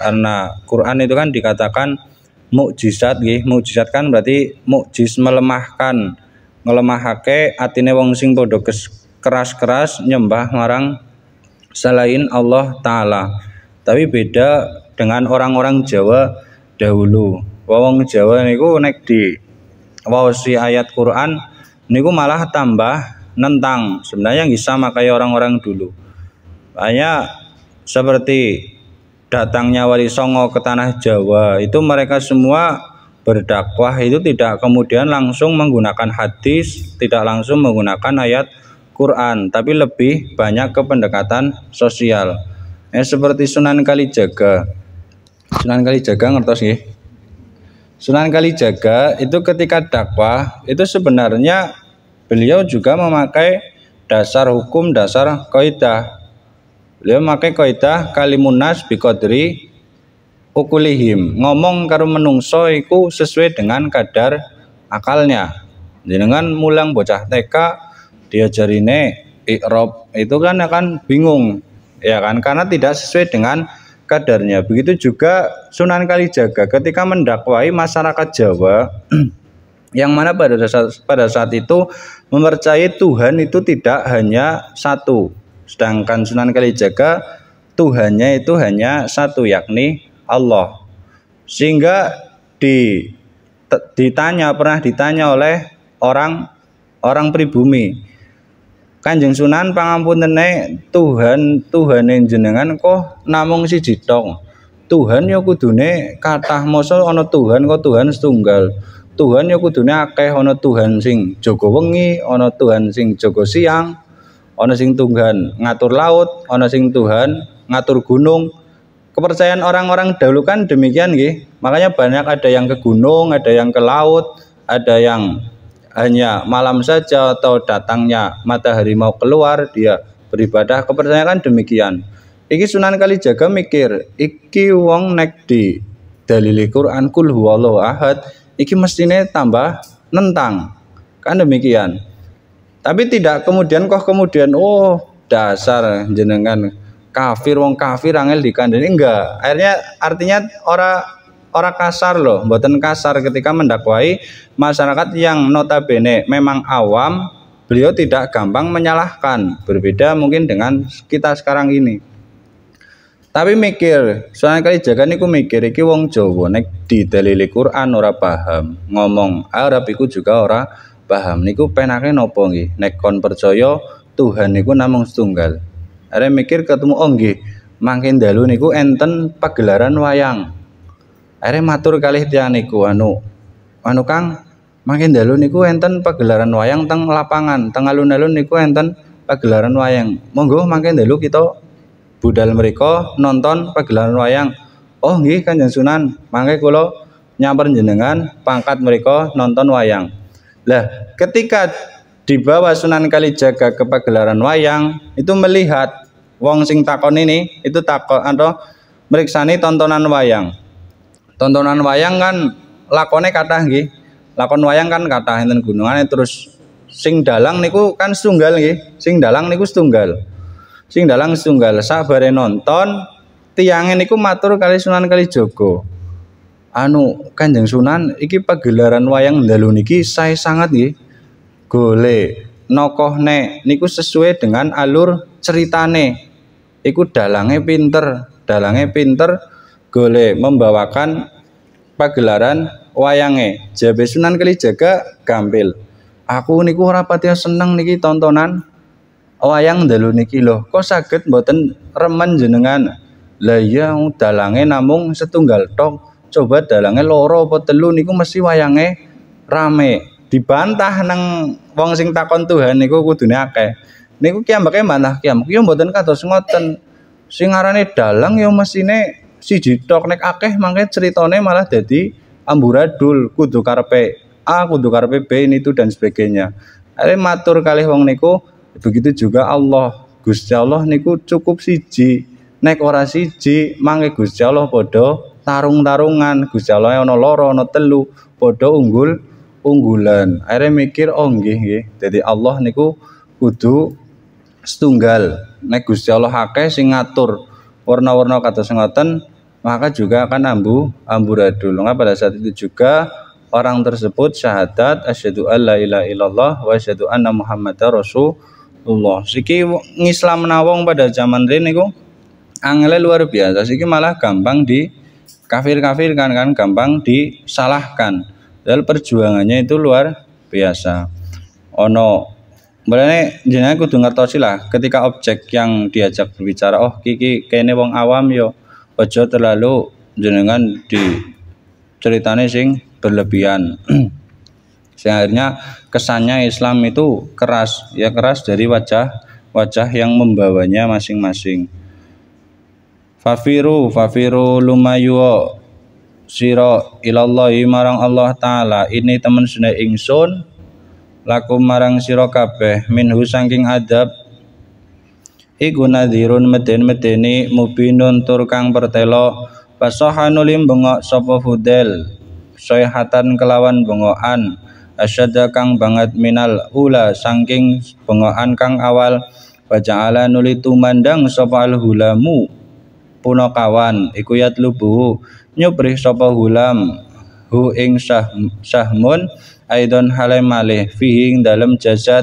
Karena Quran itu kan dikatakan mukjizat nggih. Mukjizat kan berarti mukjiz melemahkan, ngelemahake atine wong sing padha keras-keras nyembah marang selain Allah Ta'ala tapi beda dengan orang-orang Jawa dahulu wong Jawa niku nek di wawasi ayat Quran niku malah tambah nentang sebenarnya yang sama kayak orang-orang dulu hanya seperti datangnya wali songo ke tanah Jawa itu mereka semua berdakwah itu tidak kemudian langsung menggunakan hadis, tidak langsung menggunakan ayat Quran, tapi lebih banyak ke pendekatan sosial. Eh, seperti Sunan Kalijaga. Sunan Kalijaga ngertos sih. Sunan Kalijaga itu ketika dakwah itu sebenarnya beliau juga memakai dasar hukum dasar kaidah. Beliau memakai kaidah kalimunas bikodri, ukulihim. Ngomong karo menungso iku sesuai dengan kadar akalnya. dengan mulang bocah TK dia jarine ikrob itu kan akan bingung ya kan karena tidak sesuai dengan kadarnya. Begitu juga Sunan Kalijaga ketika mendakwai masyarakat Jawa yang mana pada saat, pada saat itu mempercayai Tuhan itu tidak hanya satu. Sedangkan Sunan Kalijaga Tuhannya itu hanya satu yakni Allah. Sehingga di ditanya pernah ditanya oleh orang orang pribumi Kanjeng Sunan pangampuntene Tuhan Tuhan yang jenengan kok namung si jitong Tuhan ya kudune kathah masa ono Tuhan kok Tuhan setunggal. Tuhan ya kudune akeh ono Tuhan sing jaga wengi, ana Tuhan sing jaga siang, ana sing Tuhan ngatur laut, ana sing Tuhan ngatur gunung. Kepercayaan orang-orang dahulu kan demikian nggih. Makanya banyak ada yang ke gunung, ada yang ke laut, ada yang hanya malam saja atau datangnya matahari mau keluar dia beribadah kepercayaan kan demikian iki Sunan Kalijaga mikir iki wong nek di dalil Quran kul huwalo ahad iki mestine tambah nentang kan demikian tapi tidak kemudian kok kemudian oh dasar jenengan kafir wong kafir angel dikandani enggak akhirnya artinya orang Orang kasar loh, buatan kasar ketika mendakwai masyarakat yang notabene memang awam, beliau tidak gampang menyalahkan. Berbeda mungkin dengan kita sekarang ini. Tapi mikir, soalnya kali jaga niku mikir iki wong Jawa nek didalili Quran ora paham, ngomong Arab iku juga ora paham. Niku penake nopo nggih? Nek kon percaya Tuhan niku namung setunggal. Are mikir ketemu ongi oh mangkin dalu niku enten pagelaran wayang akhirnya matur kalih tiang niku anu anu kang makin dalu niku enten pagelaran wayang teng lapangan teng alun-alun niku enten pagelaran wayang monggo makin dalu kita budal mereka nonton pagelaran wayang oh nggih kanjeng sunan mangke kula nyamper jenengan pangkat mereka nonton wayang lah ketika di bawah Sunan Kalijaga ke pagelaran wayang itu melihat wong sing takon ini itu takon atau meriksani tontonan wayang tontonan wayang kan lakone kata gih, Lakon wayang kan kata enten gunungane terus sing dalang niku kan setunggal gih, Sing dalang niku setunggal. Sing dalang setunggal sabare nonton tiange niku matur kali Sunan kali Kalijaga. Anu Kanjeng Sunan iki pagelaran wayang dalu niki sae sangat gih. Gole ne, niku sesuai dengan alur ceritane. Iku dalangnya pinter, dalangnya pinter Gole membawakan pagelaran wayange Jabe Sunan Kalijaga gampil. Aku niku ora pati seneng niki tontonan wayang dalu niki loh. Kok saged mboten remen jenengan? Lah iya dalange namung setunggal tok. Coba dalange loro apa telu niku mesti wayange rame. Dibantah nang wong sing takon Tuhan niku kudune akeh. Niku kiyambake bantah kiyam. Kuwi mboten kados ngoten. Sing aranane dalang ya mesine siji tok nek akeh mangke ceritane malah jadi amburadul kudu karepe A kudu karepe B ini itu dan sebagainya Ale matur kalih wong niku begitu juga Allah Gusti Allah niku cukup siji nek ora siji mangke Gusti Allah padha tarung-tarungan Gusti Allah ana loro ana telu padha unggul unggulan akhirnya mikir oh nggih nggih jadi Allah niku kudu setunggal nek Gusti Allah akeh sing ngatur warna-warna kata sengatan maka juga akan ambu amburadul Nah pada saat itu juga orang tersebut syahadat asyhadu alla ilaha illallah wa asyhadu anna muhammadar rasulullah siki ngislam nawong pada zaman rene niku angle luar biasa siki malah gampang di kafir-kafir kan kan gampang disalahkan dan perjuangannya itu luar biasa ono berani jenengan kudu ngertosi lah ketika objek yang diajak berbicara oh kiki kene wong awam yo ojo terlalu jenengan di ceritane sing berlebihan akhirnya kesannya Islam itu keras ya keras dari wajah wajah yang membawanya masing-masing fafiru fafiru lumayu siro ilallahi marang Allah taala ini temen sudah ingsun lakum marang siro kabeh minhu sangking adab iku nadhirun meden-medeni mubinun tur kang pertelo fasahanulim bengok sopo fudel soihatan kelawan bengokan asyadda kang banget minal ula sangking bengokan kang awal Baja'ala nuli tumandang mu hulamu kawan ikuyat lubu nyubrih sapa hulam hu ing sah, sahmun aidon hale malih fiing dalam jasad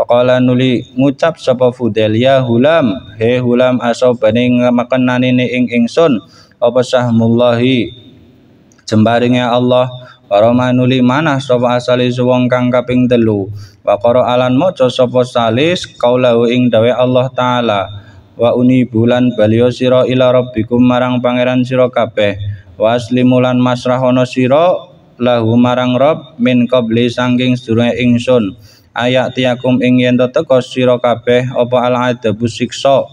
Faqala nuli ngucap sapa Fudail ya hulam he hulam asobane makenane ing ingsun apa sahmullahi jembaringe Allah Waroma nuli manah sapa asalis wong kang kaping telu wa alan maca sapa salis kaulahu ing dawe Allah taala wa uni bulan balio sira ila rabbikum marang pangeran sira kabeh wa aslimulan masrahono sira lahu marang rob min qabli sangking sedurunge ingsun ayak tiakum ing yen teko sira kabeh apa al adabu siksa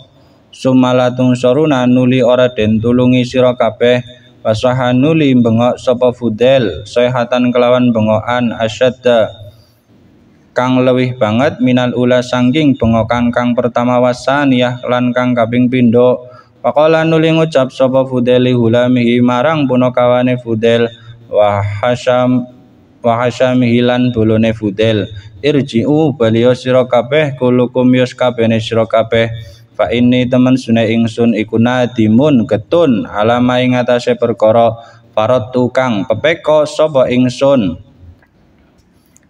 sumalatung soruna nuli ora den tulungi sira kabeh wasaha nuli bengok sapa fudel sehatan kelawan bengokan asyadda kang lewih banget minal ula sangking bengokan kang kang pertama wasan ya lan kang kaping pindo Pakola nuli ngucap sapa fudeli hulamihi marang puno kawane fudel wahasam wa hasyam hilan bolone fudel irji'u baliyo sira kabeh kulukum yus ne sira kabeh fa ini teman sune ingsun iku nadimun ketun. alama ing atase perkara parot tukang pepeko sapa ingsun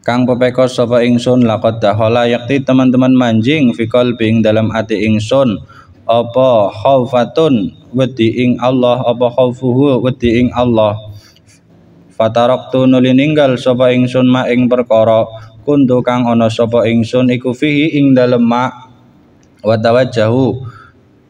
Kang pepeko sapa ingsun laqad hola yakti teman-teman manjing fikol bing dalam ati ingsun apa khaufatun wedi ing Allah apa khaufuhu wedi ing Allah fataroktu nuli ninggal sapa ingsun ma ing perkara kuntu kang ana sapa ingsun iku fihi ing dalem ma wa tawajjahu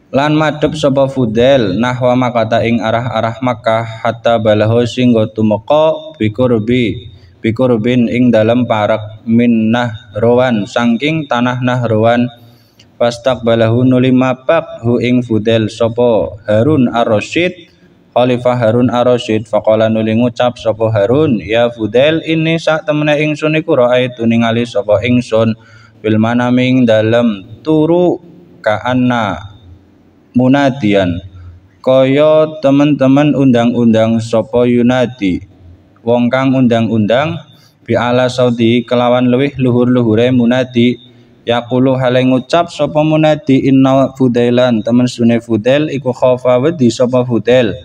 lan madhep sapa Fudel nahwa makata ing arah-arah Makkah hatta balaho singgo tumeka bikurbi bikurbin ing dalem parak min Nahrawan saking tanah Nahrawan pastak balahu nuli mapak hu ing Fudel sopo Harun Ar-Rasyid Khalifah Harun Ar-Rasyid faqala nuli ngucap sapa Harun ya fudel ini sak temene ingsun iku raaitu ningali sapa ingsun bil manaming dalem turu kaanna munadian kaya teman-teman undang-undang sapa yunadi wong kang undang-undang bi ala saudi kelawan luwih luhur-luhure munadi yaqulu hale ngucap sapa munadi inna fudailan temen sune fudel iku khofa wedi sapa fudel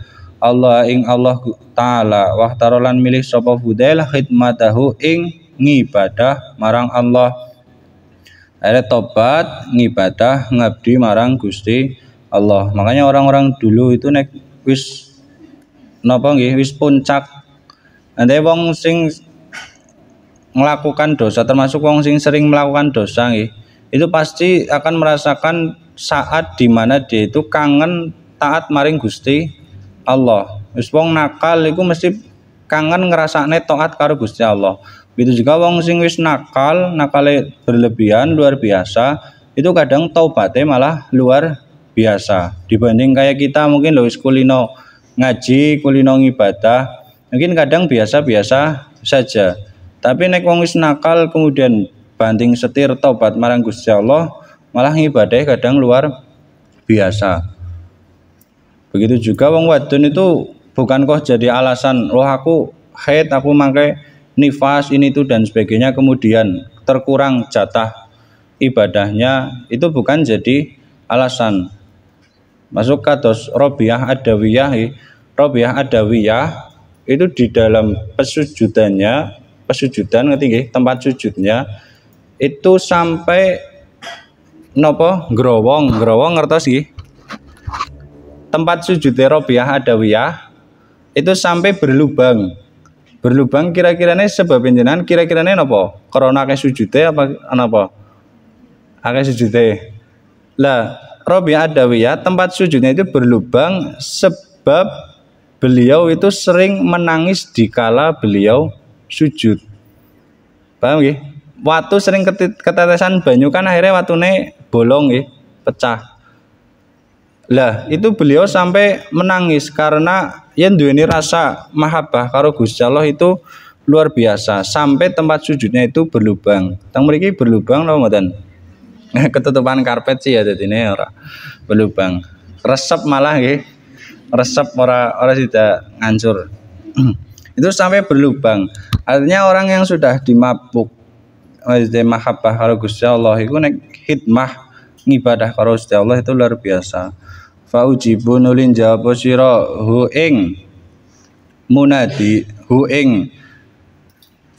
Allah ing Allah taala wahtarolan milih sapa Fudail khidmatahu ing ngibadah marang Allah ada tobat ngibadah ngabdi marang Gusti Allah makanya orang-orang dulu itu nek wis napa nggih wis puncak nanti wong sing melakukan dosa termasuk wong sing sering melakukan dosa nggih itu pasti akan merasakan saat dimana dia itu kangen taat maring Gusti Allah. Wis wong nakal iku mesti kangen ngrasakne taat karo Gusti Allah. Itu juga wong sing wis nakal, nakale berlebihan luar biasa, itu kadang taubatnya malah luar biasa. Dibanding kayak kita mungkin lois kulino ngaji, kulino ibadah, mungkin kadang biasa-biasa saja. Tapi nek wong wis nakal kemudian banting setir taubat marang Gusti Allah, malah ibadah kadang luar biasa begitu juga wong wadon itu bukan kok jadi alasan loh aku haid aku mangke nifas ini itu dan sebagainya kemudian terkurang jatah ibadahnya itu bukan jadi alasan masuk kados Robiah Adawiyah Robiah Adawiyah itu di dalam pesujudannya pesujudan ngerti tempat sujudnya itu sampai nopo growong growong ngertos sih tempat sujud robiah wiyah, itu sampai berlubang berlubang kira-kiranya sebab penjenan kira-kiranya nopo karena kayak sujudnya apa apa? akeh sujudnya. lah robiah adawiyah tempat sujudnya itu berlubang sebab beliau itu sering menangis dikala beliau sujud paham gih Waktu sering ketetesan banyu kan akhirnya waktunya bolong gih pecah lah, itu beliau sampai menangis karena yang duweni rasa mahabbah karo Gusti Allah itu luar biasa sampai tempat sujudnya itu berlubang. Tang mereka berlubang lho mboten? Ketutupan karpet sih ada ya di ora berlubang. Resep malah nggih. Resep ora ora tidak ngancur. itu sampai berlubang. Artinya orang yang sudah dimabuk maksudnya mahabbah karo Gusti Allah itu nek hitmah ngibadah karo Gusti Allah itu luar biasa faujibu nulin jawab siro hu ing munadi hu ing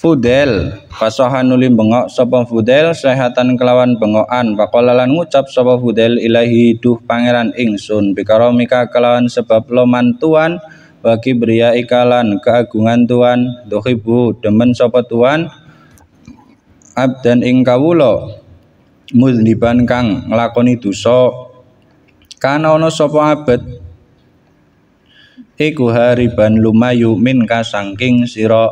Fudel fasahan nuli bengok sopo Fudel sehatan kelawan bengokan pakolalan ngucap sopo Fudel ilahi duh pangeran ingsun bikaromika kelawan sebab loman tuan bagi bria ikalan keagungan tuan dohibu demen sopo tuan abdan ing kawula mudliban kang ngelakoni dosa Kana ana sapa abet iku hariban lumayu min kasangking siro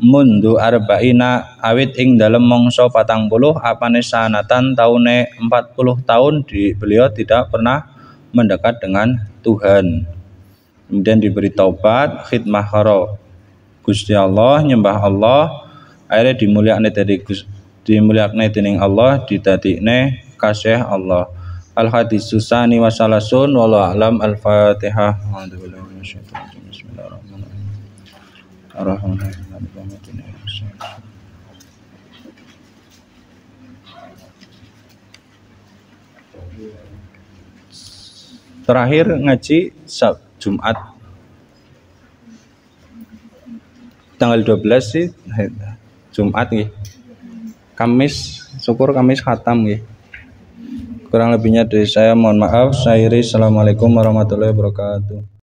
mundu arba ina awit ing dalem mangsa patang puluh apane sanatan taune puluh tahun di, beliau tidak pernah mendekat dengan Tuhan kemudian diberi taubat khidmah karo Gusti Allah nyembah Allah akhirnya dimuliakne dari Gusti dimuliakne dening Allah didadikne kasih Allah al hadis susani wa salasun wallahu alam al fatihah Terakhir ngaji Jumat tanggal 12 sih Jumat nih. Kamis, syukur Kamis khatam nih. Kurang lebihnya dari saya mohon maaf. Saya Iri. Assalamualaikum warahmatullahi wabarakatuh.